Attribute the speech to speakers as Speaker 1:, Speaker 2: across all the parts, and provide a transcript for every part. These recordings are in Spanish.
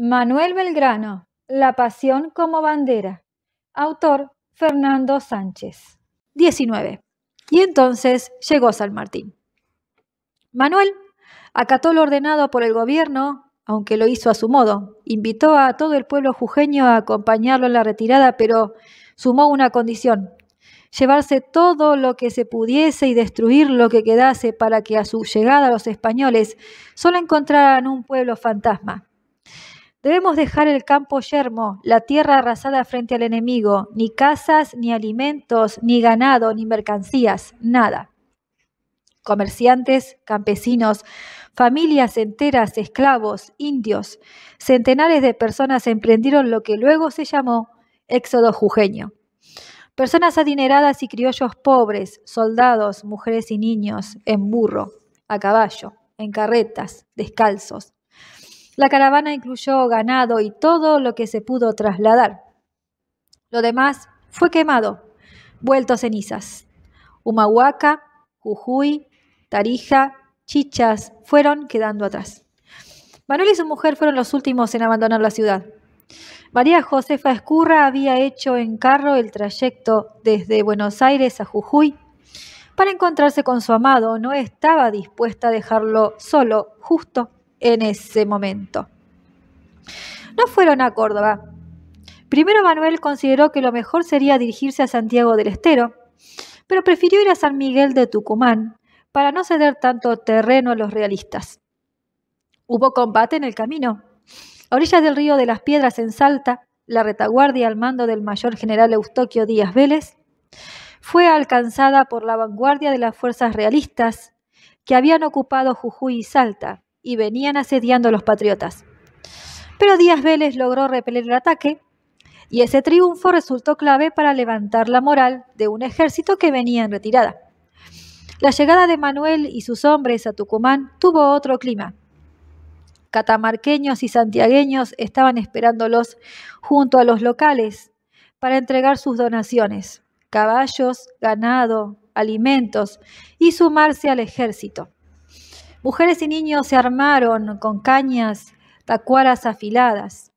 Speaker 1: Manuel Belgrano, La Pasión como Bandera. Autor Fernando Sánchez. 19. Y entonces llegó San Martín. Manuel acató lo ordenado por el gobierno, aunque lo hizo a su modo. Invitó a todo el pueblo jujeño a acompañarlo en la retirada, pero sumó una condición, llevarse todo lo que se pudiese y destruir lo que quedase para que a su llegada los españoles solo encontraran un pueblo fantasma Debemos dejar el campo yermo, la tierra arrasada frente al enemigo, ni casas, ni alimentos, ni ganado, ni mercancías, nada. Comerciantes, campesinos, familias enteras, esclavos, indios, centenares de personas emprendieron lo que luego se llamó éxodo jujeño. Personas adineradas y criollos pobres, soldados, mujeres y niños, en burro, a caballo, en carretas, descalzos, la caravana incluyó ganado y todo lo que se pudo trasladar. Lo demás fue quemado, vuelto a cenizas. Humahuaca, Jujuy, Tarija, Chichas fueron quedando atrás. Manuel y su mujer fueron los últimos en abandonar la ciudad. María Josefa Escurra había hecho en carro el trayecto desde Buenos Aires a Jujuy para encontrarse con su amado. No estaba dispuesta a dejarlo solo, justo en ese momento. No fueron a Córdoba. Primero Manuel consideró que lo mejor sería dirigirse a Santiago del Estero, pero prefirió ir a San Miguel de Tucumán para no ceder tanto terreno a los realistas. Hubo combate en el camino. A orillas del río de las Piedras en Salta, la retaguardia al mando del mayor general Eustoquio Díaz Vélez fue alcanzada por la vanguardia de las fuerzas realistas que habían ocupado Jujuy y Salta y venían asediando a los patriotas. Pero Díaz Vélez logró repeler el ataque y ese triunfo resultó clave para levantar la moral de un ejército que venía en retirada. La llegada de Manuel y sus hombres a Tucumán tuvo otro clima. Catamarqueños y santiagueños estaban esperándolos junto a los locales para entregar sus donaciones, caballos, ganado, alimentos y sumarse al ejército. Mujeres y niños se armaron con cañas, tacuaras afiladas.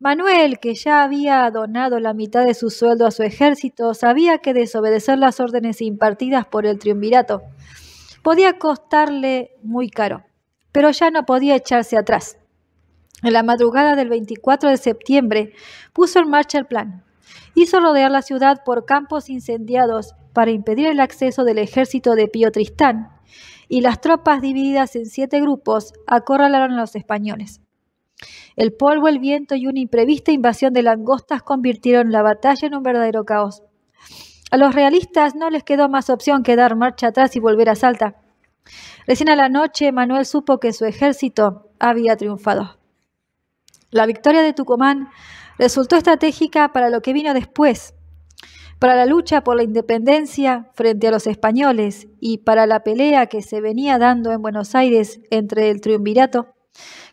Speaker 1: Manuel, que ya había donado la mitad de su sueldo a su ejército, sabía que desobedecer las órdenes impartidas por el triunvirato podía costarle muy caro, pero ya no podía echarse atrás. En la madrugada del 24 de septiembre puso en marcha el plan. Hizo rodear la ciudad por campos incendiados para impedir el acceso del ejército de Pío Tristán y las tropas divididas en siete grupos acorralaron a los españoles. El polvo, el viento y una imprevista invasión de langostas convirtieron la batalla en un verdadero caos. A los realistas no les quedó más opción que dar marcha atrás y volver a Salta. Recién a la noche Manuel supo que su ejército había triunfado. La victoria de Tucumán resultó estratégica para lo que vino después para la lucha por la independencia frente a los españoles y para la pelea que se venía dando en Buenos Aires entre el triunvirato,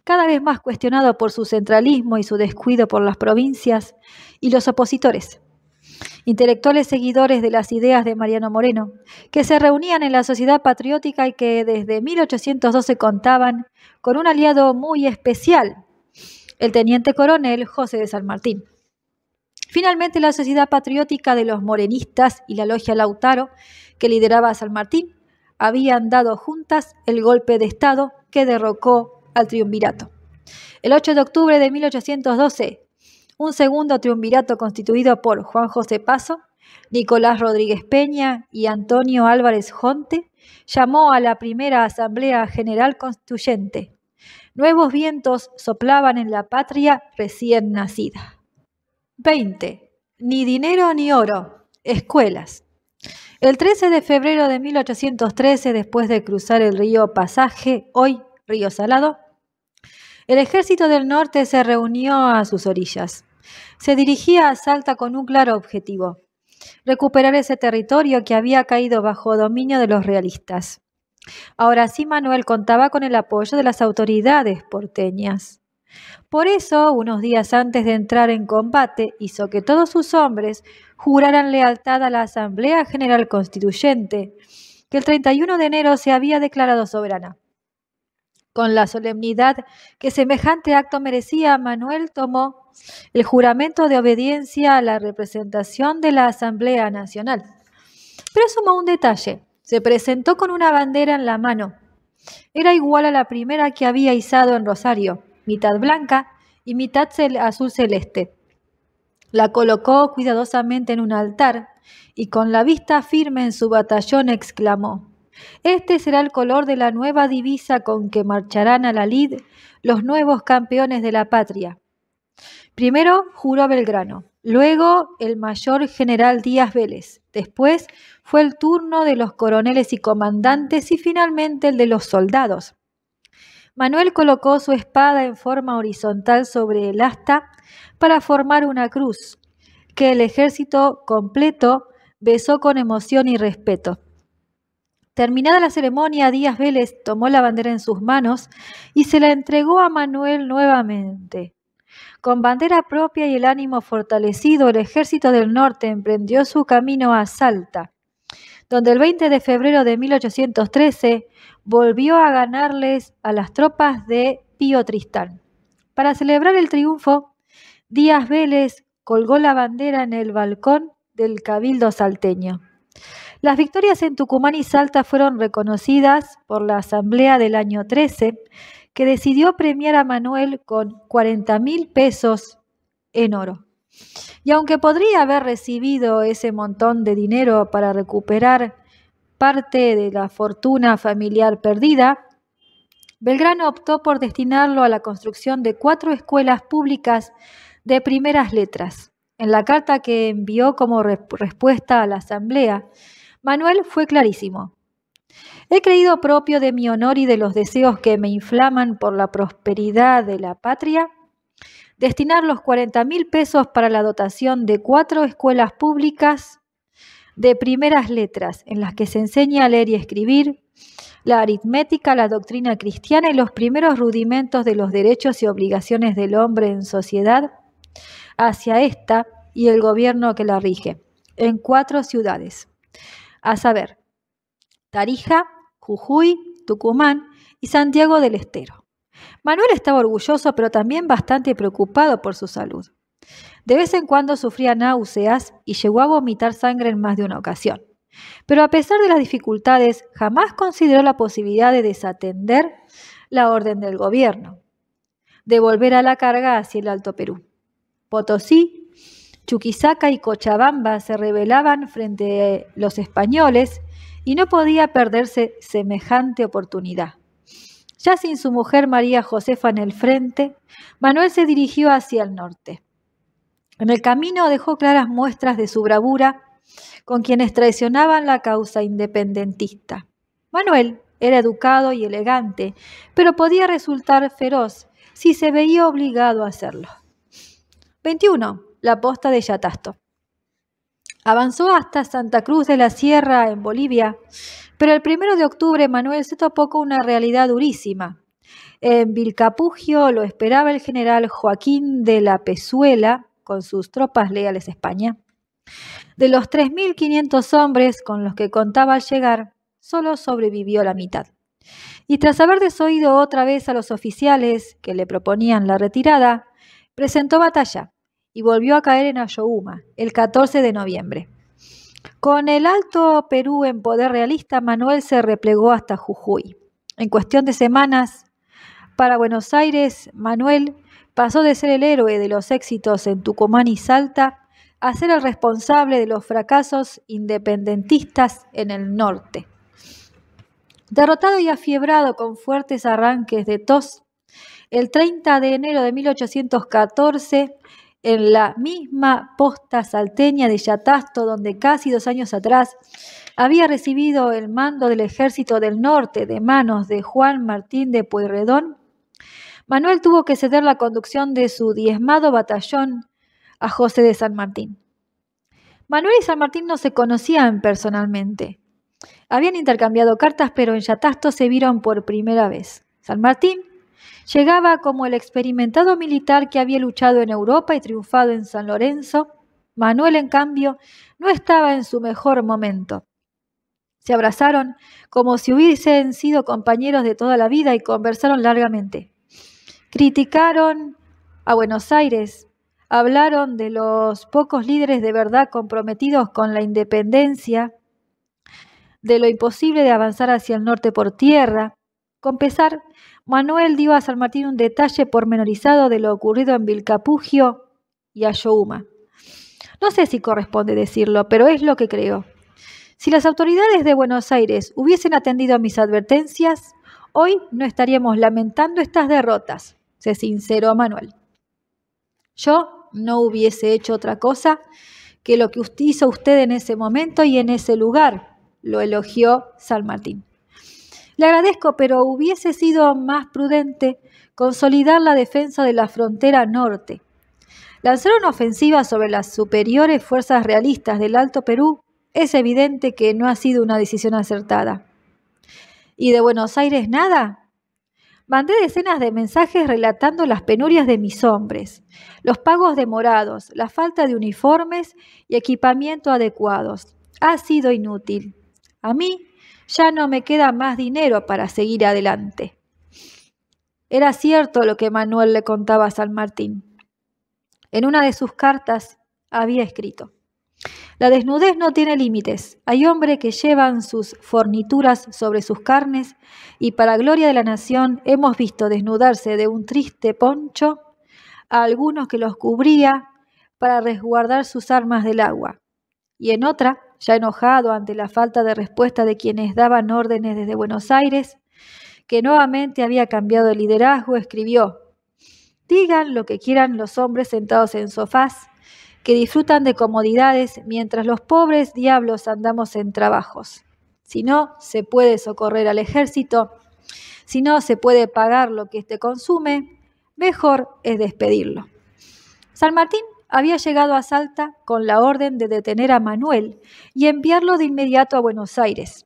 Speaker 1: cada vez más cuestionado por su centralismo y su descuido por las provincias y los opositores intelectuales seguidores de las ideas de Mariano Moreno, que se reunían en la sociedad patriótica y que desde 1812 contaban con un aliado muy especial, el teniente coronel José de San Martín. Finalmente, la Sociedad Patriótica de los Morenistas y la Logia Lautaro, que lideraba San Martín, habían dado juntas el golpe de Estado que derrocó al triunvirato. El 8 de octubre de 1812, un segundo triunvirato constituido por Juan José Paso, Nicolás Rodríguez Peña y Antonio Álvarez Jonte, llamó a la primera Asamblea General Constituyente. Nuevos vientos soplaban en la patria recién nacida. 20. Ni dinero ni oro. Escuelas. El 13 de febrero de 1813, después de cruzar el río Pasaje, hoy río Salado, el ejército del norte se reunió a sus orillas. Se dirigía a Salta con un claro objetivo, recuperar ese territorio que había caído bajo dominio de los realistas. Ahora sí Manuel contaba con el apoyo de las autoridades porteñas. Por eso, unos días antes de entrar en combate, hizo que todos sus hombres juraran lealtad a la Asamblea General Constituyente, que el 31 de enero se había declarado soberana. Con la solemnidad que semejante acto merecía, Manuel tomó el juramento de obediencia a la representación de la Asamblea Nacional. Pero sumó un detalle, se presentó con una bandera en la mano. Era igual a la primera que había izado en Rosario mitad blanca y mitad azul celeste. La colocó cuidadosamente en un altar y con la vista firme en su batallón exclamó, Este será el color de la nueva divisa con que marcharán a la lid los nuevos campeones de la patria. Primero juró Belgrano, luego el mayor general Díaz Vélez, después fue el turno de los coroneles y comandantes y finalmente el de los soldados. Manuel colocó su espada en forma horizontal sobre el asta para formar una cruz, que el ejército completo besó con emoción y respeto. Terminada la ceremonia, Díaz Vélez tomó la bandera en sus manos y se la entregó a Manuel nuevamente. Con bandera propia y el ánimo fortalecido, el ejército del norte emprendió su camino a Salta, donde el 20 de febrero de 1813 volvió a ganarles a las tropas de Pío Tristán. Para celebrar el triunfo, Díaz Vélez colgó la bandera en el balcón del Cabildo salteño. Las victorias en Tucumán y Salta fueron reconocidas por la Asamblea del año 13, que decidió premiar a Manuel con 40 mil pesos en oro. Y aunque podría haber recibido ese montón de dinero para recuperar parte de la fortuna familiar perdida, Belgrano optó por destinarlo a la construcción de cuatro escuelas públicas de primeras letras. En la carta que envió como respuesta a la Asamblea, Manuel fue clarísimo. He creído propio de mi honor y de los deseos que me inflaman por la prosperidad de la patria destinar los 40 mil pesos para la dotación de cuatro escuelas públicas de primeras letras en las que se enseña a leer y escribir, la aritmética, la doctrina cristiana y los primeros rudimentos de los derechos y obligaciones del hombre en sociedad hacia esta y el gobierno que la rige, en cuatro ciudades, a saber, Tarija, Jujuy, Tucumán y Santiago del Estero. Manuel estaba orgulloso, pero también bastante preocupado por su salud. De vez en cuando sufría náuseas y llegó a vomitar sangre en más de una ocasión. Pero a pesar de las dificultades, jamás consideró la posibilidad de desatender la orden del gobierno, de volver a la carga hacia el Alto Perú. Potosí, Chuquisaca y Cochabamba se rebelaban frente a los españoles y no podía perderse semejante oportunidad. Ya sin su mujer María Josefa en el frente, Manuel se dirigió hacia el norte. En el camino dejó claras muestras de su bravura con quienes traicionaban la causa independentista. Manuel era educado y elegante, pero podía resultar feroz si se veía obligado a hacerlo. 21. La posta de Yatasto. Avanzó hasta Santa Cruz de la Sierra, en Bolivia, pero el primero de octubre Manuel se topó con una realidad durísima. En Vilcapugio lo esperaba el general Joaquín de la Pezuela con sus tropas leales a España. De los 3.500 hombres con los que contaba al llegar, solo sobrevivió la mitad. Y tras haber desoído otra vez a los oficiales que le proponían la retirada, presentó batalla y volvió a caer en Ayohuma el 14 de noviembre. Con el Alto Perú en poder realista, Manuel se replegó hasta Jujuy. En cuestión de semanas, para Buenos Aires, Manuel pasó de ser el héroe de los éxitos en Tucumán y Salta a ser el responsable de los fracasos independentistas en el norte. Derrotado y afiebrado con fuertes arranques de tos, el 30 de enero de 1814 en la misma posta salteña de Yatasto, donde casi dos años atrás había recibido el mando del ejército del norte de manos de Juan Martín de Pueyrredón, Manuel tuvo que ceder la conducción de su diezmado batallón a José de San Martín. Manuel y San Martín no se conocían personalmente. Habían intercambiado cartas, pero en Yatasto se vieron por primera vez. San Martín Llegaba como el experimentado militar que había luchado en Europa y triunfado en San Lorenzo. Manuel, en cambio, no estaba en su mejor momento. Se abrazaron como si hubiesen sido compañeros de toda la vida y conversaron largamente. Criticaron a Buenos Aires, hablaron de los pocos líderes de verdad comprometidos con la independencia, de lo imposible de avanzar hacia el norte por tierra. Con pesar, Manuel dio a San Martín un detalle pormenorizado de lo ocurrido en Vilcapugio y Ayohuma. No sé si corresponde decirlo, pero es lo que creo. Si las autoridades de Buenos Aires hubiesen atendido a mis advertencias, hoy no estaríamos lamentando estas derrotas, se sinceró Manuel. Yo no hubiese hecho otra cosa que lo que hizo usted en ese momento y en ese lugar, lo elogió San Martín. Le agradezco, pero hubiese sido más prudente consolidar la defensa de la frontera norte. Lanzar una ofensiva sobre las superiores fuerzas realistas del Alto Perú es evidente que no ha sido una decisión acertada. ¿Y de Buenos Aires nada? Mandé decenas de mensajes relatando las penurias de mis hombres, los pagos demorados, la falta de uniformes y equipamiento adecuados. Ha sido inútil. A mí ya no me queda más dinero para seguir adelante. Era cierto lo que Manuel le contaba a San Martín. En una de sus cartas había escrito, La desnudez no tiene límites. Hay hombres que llevan sus fornituras sobre sus carnes y para gloria de la nación hemos visto desnudarse de un triste poncho a algunos que los cubría para resguardar sus armas del agua y en otra ya enojado ante la falta de respuesta de quienes daban órdenes desde Buenos Aires, que nuevamente había cambiado de liderazgo, escribió, Digan lo que quieran los hombres sentados en sofás, que disfrutan de comodidades mientras los pobres diablos andamos en trabajos. Si no se puede socorrer al ejército, si no se puede pagar lo que éste consume, mejor es despedirlo. San Martín había llegado a Salta con la orden de detener a Manuel y enviarlo de inmediato a Buenos Aires.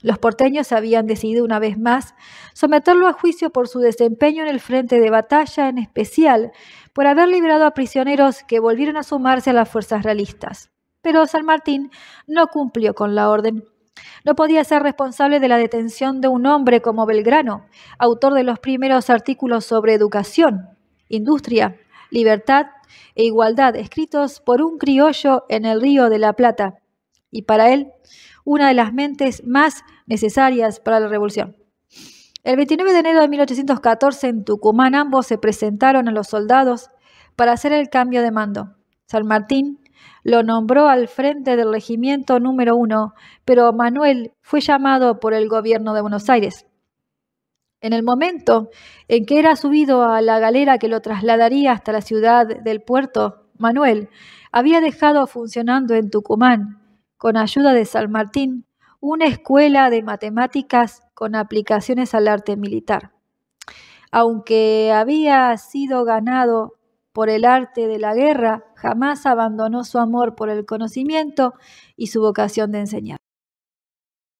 Speaker 1: Los porteños habían decidido una vez más someterlo a juicio por su desempeño en el frente de batalla, en especial por haber liberado a prisioneros que volvieron a sumarse a las fuerzas realistas. Pero San Martín no cumplió con la orden. No podía ser responsable de la detención de un hombre como Belgrano, autor de los primeros artículos sobre educación, industria, libertad e igualdad, escritos por un criollo en el Río de la Plata, y para él, una de las mentes más necesarias para la revolución. El 29 de enero de 1814 en Tucumán ambos se presentaron a los soldados para hacer el cambio de mando. San Martín lo nombró al frente del regimiento número uno, pero Manuel fue llamado por el gobierno de Buenos Aires. En el momento en que era subido a la galera que lo trasladaría hasta la ciudad del puerto, Manuel había dejado funcionando en Tucumán, con ayuda de San Martín, una escuela de matemáticas con aplicaciones al arte militar. Aunque había sido ganado por el arte de la guerra, jamás abandonó su amor por el conocimiento y su vocación de enseñar.